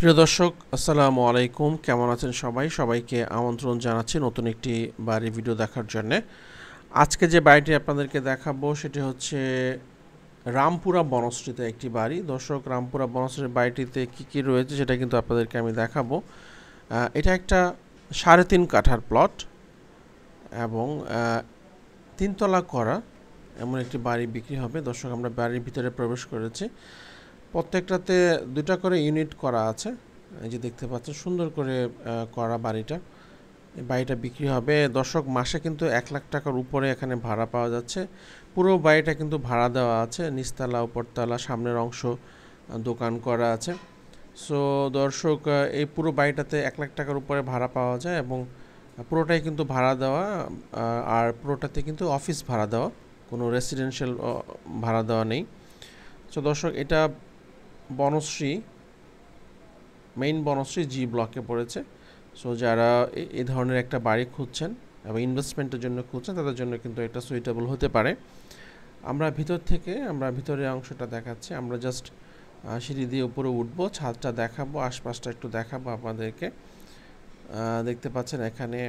প্রিয় দর্শক আসসালামু আলাইকুম কেমন আছেন সবাই সবাইকে আমন্ত্রণ জানাচ্ছি নতুন একটি বাড়ির ভিডিও দেখার জন্যে আজকে যে বাড়িটি আপনাদেরকে দেখাবো সেটি হচ্ছে রামপুরা বনশ্রীতে একটি বাড়ি দর্শক রামপুরা বনশ্রীর বাড়িটিতে কি কি রয়েছে সেটা কিন্তু আপনাদেরকে আমি দেখাবো এটা একটা সাড়ে তিন কাঠার প্লট এবং তিনতলা করা এমন একটি বাড়ি বিক্রি হবে দর্শক আমরা বাড়ির ভিতরে প্রবেশ করেছি প্রত্যেকটাতে দুটা করে ইউনিট করা আছে এই যে দেখতে পাচ্ছেন সুন্দর করে করা বাড়িটা এই বাড়িটা বিক্রি হবে দর্শক মাসে কিন্তু এক লাখ টাকার উপরে এখানে ভাড়া পাওয়া যাচ্ছে পুরো বাড়িটা কিন্তু ভাড়া দেওয়া আছে নিচতলা উপরতলা সামনের অংশ দোকান করা আছে সো দর্শক এই পুরো বাড়িটাতে এক লাখ টাকার উপরে ভাড়া পাওয়া যায় এবং পুরোটাই কিন্তু ভাড়া দেওয়া আর পুরোটাতে কিন্তু অফিস ভাড়া দেওয়া কোনো রেসিডেন্সিয়াল ভাড়া দেওয়া নেই সো দর্শক এটা বনশ্রী মেইন বনশ্রী জি ব্লকে পড়েছে সো যারা এ ধরনের একটা বাড়ি খুঁজছেন এবং ইনভেস্টমেন্টের জন্য খুঁজছেন তাদের জন্য কিন্তু এটা সুইটেবল হতে পারে আমরা ভিতর থেকে আমরা ভিতরের অংশটা দেখাচ্ছি আমরা জাস্ট সিঁড়ি দিয়ে উপরে উঠবো ছাদটা দেখাবো আশপাশটা একটু দেখাবো আপনাদেরকে দেখতে পাচ্ছেন এখানে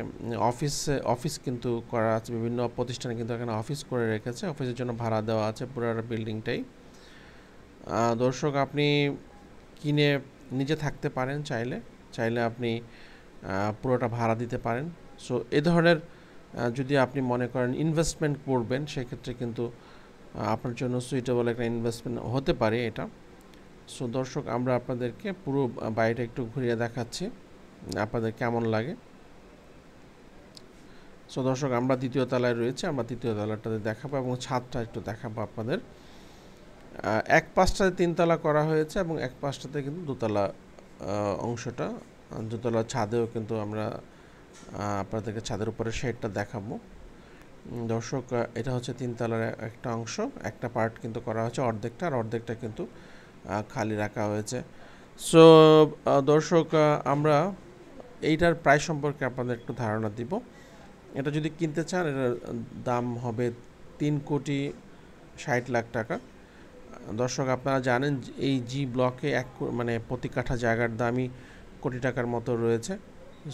অফিস অফিস কিন্তু করা আছে বিভিন্ন প্রতিষ্ঠানে কিন্তু এখানে অফিস করে রেখেছে অফিসের জন্য ভাড়া দেওয়া আছে পুরো বিল্ডিংটাই দর্শক আপনি কিনে নিজে থাকতে পারেন চাইলে চাইলে আপনি পুরোটা ভাড়া দিতে পারেন সো এ ধরনের যদি আপনি মনে করেন ইনভেস্টমেন্ট করবেন সেক্ষেত্রে কিন্তু আপনার জন্য সুইটেবল একটা ইনভেস্টমেন্ট হতে পারে এটা সো দর্শক আমরা আপনাদেরকে পুরো বাড়িটা একটু ঘুরিয়ে দেখাচ্ছি আপনাদের কেমন লাগে সো দর্শক আমরা দ্বিতীয় তলায় রয়েছে আমরা তৃতীয় তলাটাতে দেখাবো এবং ছাদটা একটু দেখাবো আপনাদের এক পাঁচটাতে তিনতলা করা হয়েছে এবং এক পাঁচটাতে কিন্তু দোতলা অংশটা দোতলা ছাদেও কিন্তু আমরা আপনাদেরকে ছাদের উপরে শেডটা দেখাবো দর্শক এটা হচ্ছে তিনতলার একটা অংশ একটা পার্ট কিন্তু করা হয়েছে অর্ধেকটা আর অর্ধেকটা কিন্তু খালি রাখা হয়েছে সো দর্শক আমরা এইটার প্রাইস সম্পর্কে আপনাদের একটু ধারণা দিব এটা যদি কিনতে চান এটার দাম হবে তিন কোটি ষাট লাখ টাকা দর্শক আপনারা জানেন এই জি ব্লকে এক মানে প্রতি কাঠা জায়গার দামই কোটি টাকার মতো রয়েছে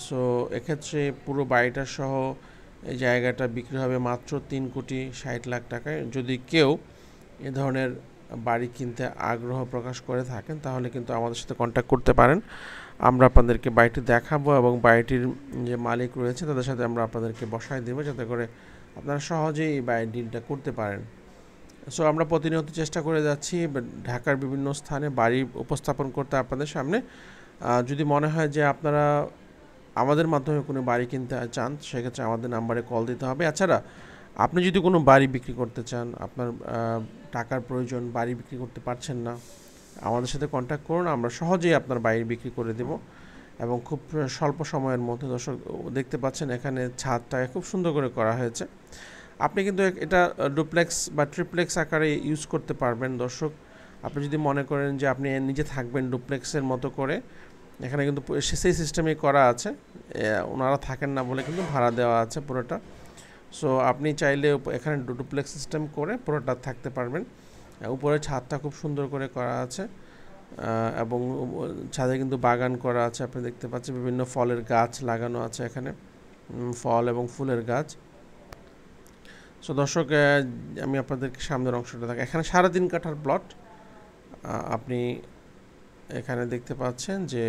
সো এক্ষেত্রে পুরো বাড়িটা সহ এই জায়গাটা বিক্রি হবে মাত্র তিন কোটি ষাট লাখ টাকায় যদি কেউ এ ধরনের বাড়ি কিনতে আগ্রহ প্রকাশ করে থাকেন তাহলে কিন্তু আমাদের সাথে কন্ট্যাক্ট করতে পারেন আমরা আপনাদেরকে বাড়িটি দেখাবো এবং বাড়িটির যে মালিক রয়েছে তাদের সাথে আমরা আপনাদেরকে বসায় দেবো যাতে করে আপনারা সহজেই এই বাড়ির ডিলটা করতে পারেন সো আমরা প্রতিনিয়ত চেষ্টা করে যাচ্ছি ঢাকার বিভিন্ন স্থানে বাড়ি উপস্থাপন করতে আপনাদের সামনে যদি মনে হয় যে আপনারা আমাদের মাধ্যমে কোনো বাড়ি কিনতে চান সেক্ষেত্রে আমাদের নাম্বারে কল দিতে হবে এছাড়া আপনি যদি কোনো বাড়ি বিক্রি করতে চান আপনার টাকার প্রয়োজন বাড়ি বিক্রি করতে পারছেন না আমাদের সাথে কন্ট্যাক্ট করুন আমরা সহজেই আপনার বাড়ি বিক্রি করে দেব এবং খুব স্বল্প সময়ের মধ্যে দর্শক দেখতে পাচ্ছেন এখানে ছাদটাকে খুব সুন্দর করে করা হয়েছে আপনি কিন্তু এটা ডুপ্লেক্স বা ট্রিপ্লেক্স আকারে ইউজ করতে পারবেন দর্শক আপনি যদি মনে করেন যে আপনি নিজে থাকবেন ডুপ্লেক্সের মতো করে এখানে কিন্তু সেই সিস্টেমে করা আছে ওনারা থাকেন না বলে কিন্তু ভাড়া দেওয়া আছে পুরোটা সো আপনি চাইলে এখানে ডুপ্লেক্স সিস্টেম করে পুরোটা থাকতে পারবেন উপরে ছাদটা খুব সুন্দর করে করা আছে এবং ছাদে কিন্তু বাগান করা আছে আপনি দেখতে পাচ্ছেন বিভিন্ন ফলের গাছ লাগানো আছে এখানে ফল এবং ফুলের গাছ সো দর্শক আমি আপনাদেরকে সামনের অংশটা দেখ এখানে সারাদিন কাটার প্লট আপনি এখানে দেখতে পাচ্ছেন যে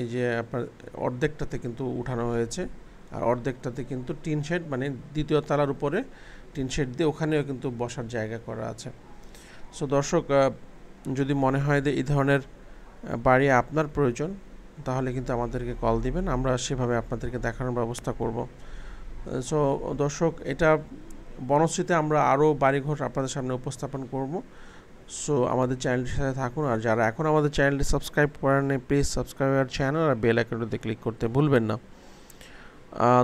এই যে আপনার অর্ধেকটাতে কিন্তু উঠানো হয়েছে আর অর্ধেকটাতে কিন্তু টিন শেড মানে দ্বিতীয় তালার উপরে টিন শেড দিয়ে ওখানেও কিন্তু বসার জায়গা করা আছে সো দর্শক যদি মনে হয় যে এই ধরনের বাড়ি আপনার প্রয়োজন তাহলে কিন্তু আমাদেরকে কল দিবেন আমরা সেভাবে আপনাদেরকে দেখানোর ব্যবস্থা করব সো দর্শক এটা বনশ্রীতে আমরা আরও বাড়িঘর আপনাদের সামনে উপস্থাপন করব সো আমাদের চ্যানেলটির সাথে থাকুন আর যারা এখন আমাদের চ্যানেলটি সাবস্ক্রাইব করেন প্লিজ সাবস্ক্রাইব আর চ্যানেল আর বেল আইকনটিতে ক্লিক করতে ভুলবেন না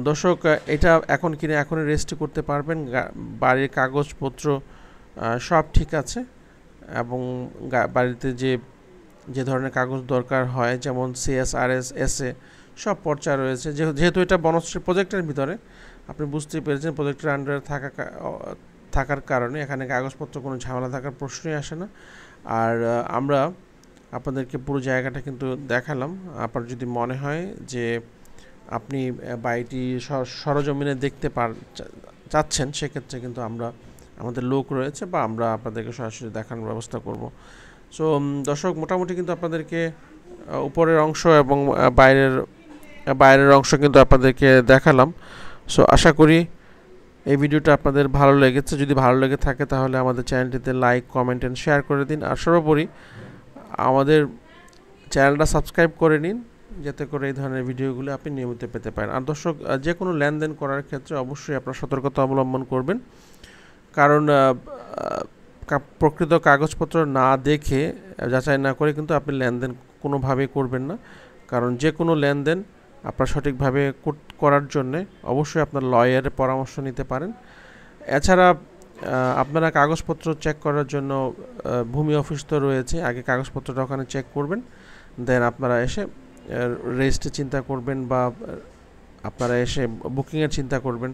দর্শক এটা এখন কিনে এখনই রেজিস্ট্রি করতে পারবেন বাড়ির কাগজপত্র সব ঠিক আছে এবং বাড়িতে যে যে ধরনের কাগজ দরকার হয় যেমন সিএসআরএস এসএ সব পর্চা রয়েছে যেহেতু এটা বনশ্রী প্রজেক্টের ভিতরে আপনি বুঝতেই পেরেছেন প্রজেক্টের আন্ডারে থাকা থাকার কারণে এখানে কাগজপত্র কোনো ঝামেলা থাকার প্রশ্নই আসে না আর আমরা আপনাদেরকে পুরো জায়গাটা কিন্তু দেখালাম আপনার যদি মনে হয় যে আপনি বাড়িটি সরজমিনে দেখতে পার চাচ্ছেন সেক্ষেত্রে কিন্তু আমরা আমাদের লোক রয়েছে বা আমরা আপনাদেরকে সরাসরি দেখানোর ব্যবস্থা করব সো দর্শক মোটামুটি কিন্তু আপনাদেরকে উপরের অংশ এবং বাইরের বাইরের অংশ কিন্তু আপনাদেরকে দেখালাম সো আশা করি এই ভিডিওটা আপনাদের ভালো লেগেছে যদি ভালো লেগে থাকে তাহলে আমাদের চ্যানেলটিতে লাইক কমেন্ট অ্যান্ড শেয়ার করে দিন আর সর্বোপরি আমাদের চ্যানেলটা সাবস্ক্রাইব করে নিন যাতে করে এই ধরনের ভিডিওগুলো আপনি নিয়মিত পেতে পারেন আর দর্শক যে কোনো লেনদেন করার ক্ষেত্রে অবশ্যই আপনার সতর্কতা অবলম্বন করবেন কারণ প্রকৃত কাগজপত্র না দেখে যাচাই না করে কিন্তু আপনি লেনদেন কোনোভাবেই করবেন না কারণ যে কোনো লেনদেন আপনার সঠিকভাবে করার জন্যে অবশ্যই আপনার লয়ারের পরামর্শ নিতে পারেন এছাড়া আপনারা কাগজপত্র চেক করার জন্য ভূমি অফিস তো রয়েছে আগে কাগজপত্রটা ওখানে চেক করবেন দেন আপনারা এসে রেস্টে চিন্তা করবেন বা আপনারা এসে বুকিংয়ের চিন্তা করবেন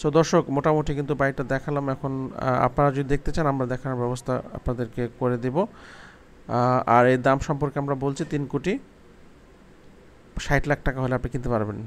সো দর্শক মোটামুটি কিন্তু বাইকটা দেখালাম এখন আপনারা যদি দেখতে চান আমরা দেখানোর ব্যবস্থা আপনাদেরকে করে দেব আর এর দাম সম্পর্কে আমরা বলছি তিন কোটি ষাট লাখ টাকা হলে আপনি কিনতে পারবেন